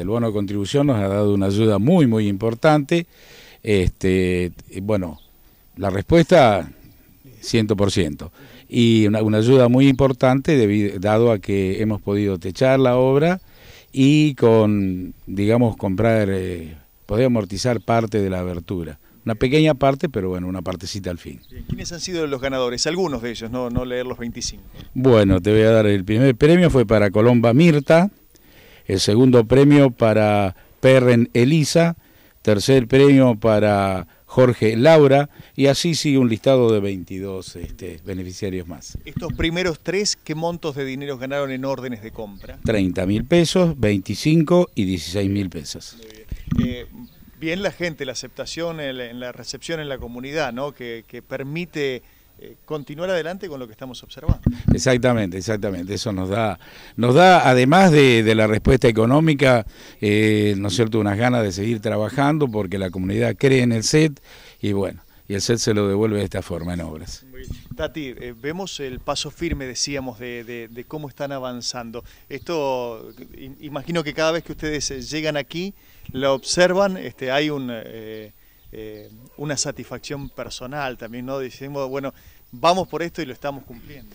el bono de contribución nos ha dado una ayuda muy, muy importante. Este, bueno, la respuesta 100%. Y una, ayuda muy importante dado a que hemos podido techar la obra y con, digamos, comprar, eh, poder amortizar parte de la abertura. Una pequeña parte, pero bueno, una partecita al fin. ¿Quiénes han sido los ganadores? Algunos de ellos, no, no leer los 25. Bueno, te voy a dar el primer premio, fue para Colomba Mirta, el segundo premio para Perren Elisa, tercer premio para Jorge Laura, y así sigue un listado de 22 este, beneficiarios más. Estos primeros tres, ¿qué montos de dinero ganaron en órdenes de compra? 30 mil pesos, 25 y 16 mil pesos. Eh, bien. la gente, la aceptación, la recepción en la comunidad, ¿no? que, que permite eh, continuar adelante con lo que estamos observando. Exactamente, exactamente. Eso nos da, nos da además de, la respuesta económica, eh, ¿no es cierto?, unas ganas de seguir trabajando porque la comunidad cree en el SET y bueno, y el SET se lo devuelve de esta forma en obras. Tati, eh, vemos el paso firme, decíamos, de, cómo están avanzando. Esto, imagino que cada vez que ustedes llegan aquí, lo observan, este, hay un... Eh, una satisfacción personal también, ¿no? Decimos, bueno, vamos por esto y lo estamos cumpliendo.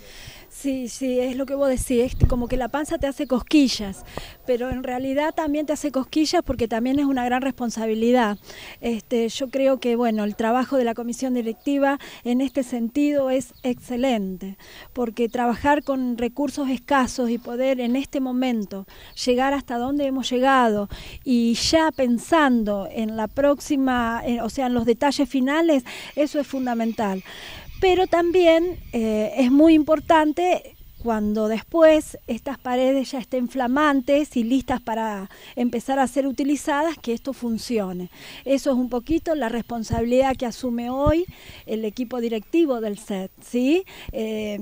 Sí, sí, es lo que vos decís, como que la panza te hace cosquillas, pero en realidad también te hace cosquillas porque también es una gran responsabilidad. Este, yo creo que bueno, el trabajo de la comisión directiva en este sentido es excelente, porque trabajar con recursos escasos y poder en este momento llegar hasta donde hemos llegado y ya pensando en la próxima, o sea, en los detalles finales, eso es fundamental pero también eh, es muy importante cuando después estas paredes ya estén flamantes y listas para empezar a ser utilizadas, que esto funcione. Eso es un poquito la responsabilidad que asume hoy el equipo directivo del SET, ¿sí? Eh,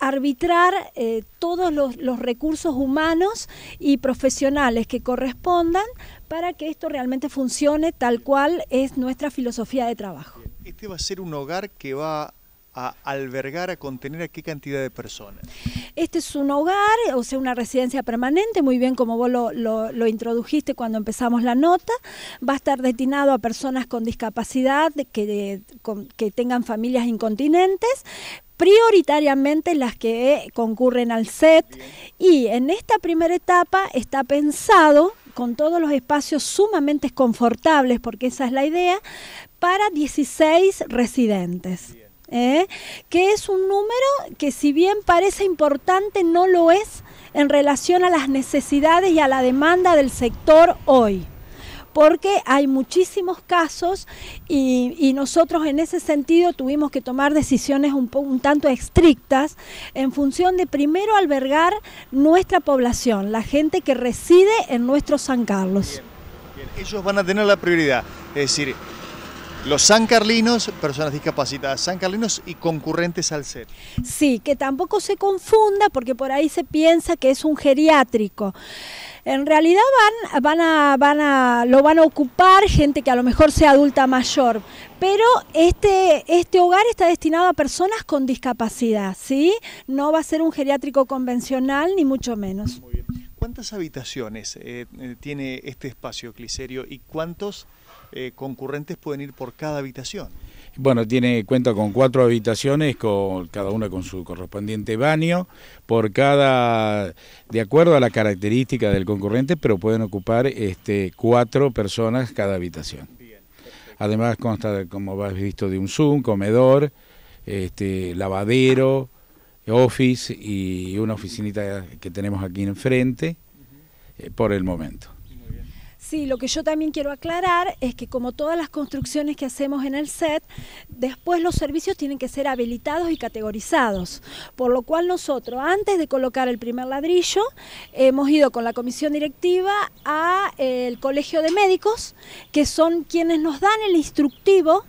arbitrar eh, todos los, recursos humanos y profesionales que correspondan para que esto realmente funcione tal cual es nuestra filosofía de trabajo este va a ser un hogar que va a albergar, a contener a qué cantidad de personas? Este es un hogar, o sea, una residencia permanente, muy bien como vos lo, introdujiste cuando empezamos la nota. Va a estar destinado a personas con discapacidad, que, tengan familias incontinentes, prioritariamente las que eh, concurren al set. Y en esta primera etapa está pensado con todos los espacios sumamente confortables, porque esa es la idea, para 16 residentes. ¿eh? que es un número que si bien parece importante, no lo es en relación a las necesidades y a la demanda del sector hoy porque hay muchísimos casos y, nosotros en ese sentido tuvimos que tomar decisiones un, tanto estrictas en función de primero albergar nuestra población, la gente que reside en nuestro San Carlos. Ellos van a tener la prioridad, es decir, los san carlinos, personas discapacitadas, san carlinos y concurrentes al ser. Sí, que tampoco se confunda porque por ahí se piensa que es un geriátrico. En realidad van, van a, van a, lo van a ocupar gente que a lo mejor sea adulta mayor, pero este, este hogar está destinado a personas con discapacidad, ¿sí? No va a ser un geriátrico convencional ni mucho menos. Muy bien. ¿Cuántas habitaciones eh, eh, tiene este espacio, Clicerio? y cuántos eh, concurrentes pueden ir por cada habitación. Bueno, tiene cuenta con cuatro habitaciones, con, cada una con su correspondiente baño, por cada, de acuerdo a la característica del concurrente, pero pueden ocupar este, cuatro personas cada habitación. Además consta, como has visto, de un Zoom, comedor, este, lavadero, office y una oficinita que tenemos aquí enfrente eh, por el momento. Sí, lo que yo también quiero aclarar es que como todas las construcciones que hacemos en el set, después los servicios tienen que ser habilitados y categorizados, por lo cual nosotros antes de colocar el primer ladrillo hemos ido con la comisión directiva a el Colegio de Médicos, que son quienes nos dan el instructivo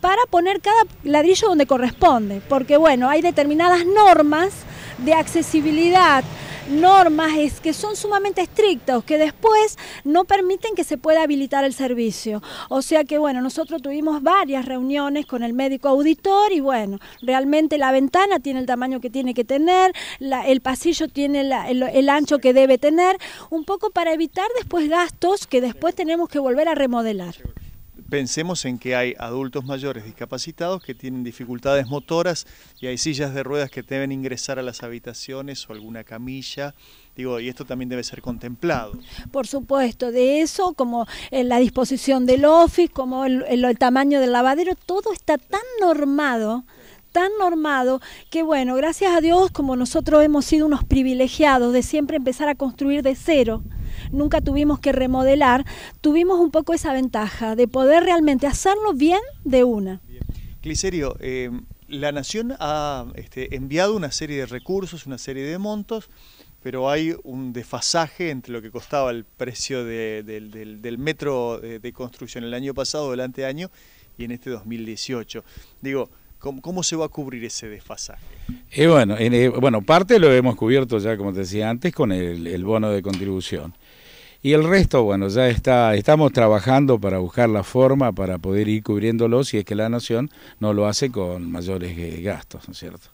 para poner cada ladrillo donde corresponde, porque bueno, hay determinadas normas de accesibilidad normas es que son sumamente estrictas, que después no permiten que se pueda habilitar el servicio. O sea que, bueno, nosotros tuvimos varias reuniones con el médico auditor y, bueno, realmente la ventana tiene el tamaño que tiene que tener, el pasillo tiene el ancho que debe tener, un poco para evitar después gastos que después tenemos que volver a remodelar pensemos en que hay adultos mayores discapacitados que tienen dificultades motoras y hay sillas de ruedas que deben ingresar a las habitaciones o alguna camilla. Digo, y esto también debe ser contemplado. Por supuesto, de eso, como eh, la disposición del office, como el, el tamaño del lavadero, todo está tan normado tan normado que bueno, gracias a Dios como nosotros hemos sido unos privilegiados de siempre empezar a construir de cero, nunca tuvimos que remodelar, tuvimos un poco esa ventaja de poder realmente hacerlo bien de una. Clicerio, eh, la Nación ha este, enviado una serie de recursos, una serie de montos, pero hay un desfasaje entre lo que costaba el precio del, metro de, construcción el año pasado, el anteaño, y en este 2018. Digo, ¿cómo, se va a cubrir ese desfasaje? Eh, bueno, en, eh, bueno, parte lo hemos cubierto ya, como te decía antes, con el bono de contribución. Y el resto, bueno, ya está, estamos trabajando para buscar la forma para poder ir cubriéndolo si es que la nación no lo hace con mayores eh, gastos, ¿no es cierto?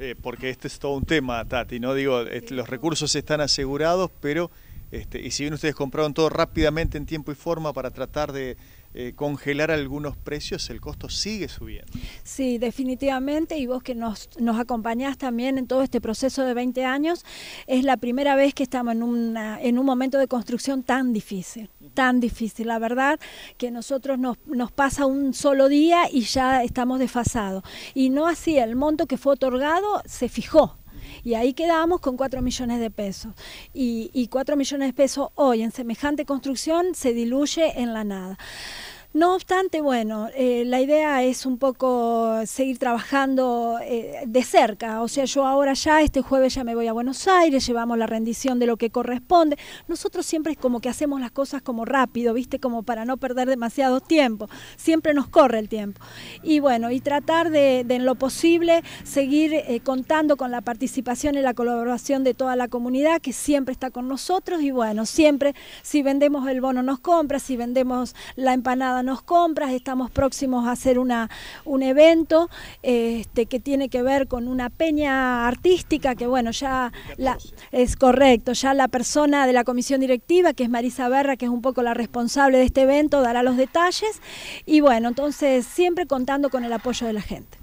Eh, porque este es todo un tema, Tati, ¿no? Digo, los recursos están asegurados, pero, este, y si bien ustedes compraron todo rápidamente en tiempo y forma para tratar de eh, congelar algunos precios, el costo sigue subiendo. Sí, definitivamente, y vos que nos, nos acompañás también en todo este proceso de 20 años, es la primera vez que estamos en, una, en un momento de construcción tan difícil, tan difícil. La verdad que nosotros nos, nos pasa un solo día y ya estamos desfasados. Y no así, el monto que fue otorgado se fijó y ahí quedamos con 4 millones de pesos. Y, y 4 millones de pesos hoy en semejante construcción se diluye en la nada. No obstante, bueno, eh, la idea es un poco seguir trabajando eh, de cerca. O sea, yo ahora ya, este jueves ya me voy a Buenos Aires, llevamos la rendición de lo que corresponde. Nosotros siempre es como que hacemos las cosas como rápido, ¿viste? Como para no perder demasiado tiempo. Siempre nos corre el tiempo. Y bueno, y tratar de, en lo posible, seguir eh, contando con la participación y la colaboración de toda la comunidad que siempre está con nosotros. Y bueno, siempre, si vendemos el bono nos compra, si vendemos la empanada nos compras, estamos próximos a hacer una, un evento este, que tiene que ver con una peña artística, que bueno, ya es correcto, ya la persona de la comisión directiva, que es Marisa Berra, que es un poco la responsable de este evento, dará los detalles. Y bueno, entonces siempre contando con el apoyo de la gente.